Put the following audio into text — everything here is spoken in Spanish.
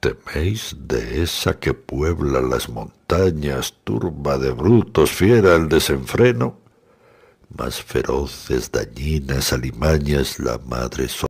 teméis de esa que puebla las montañas, turba de brutos, fiera al desenfreno? Más feroces, dañinas, alimañas, la madre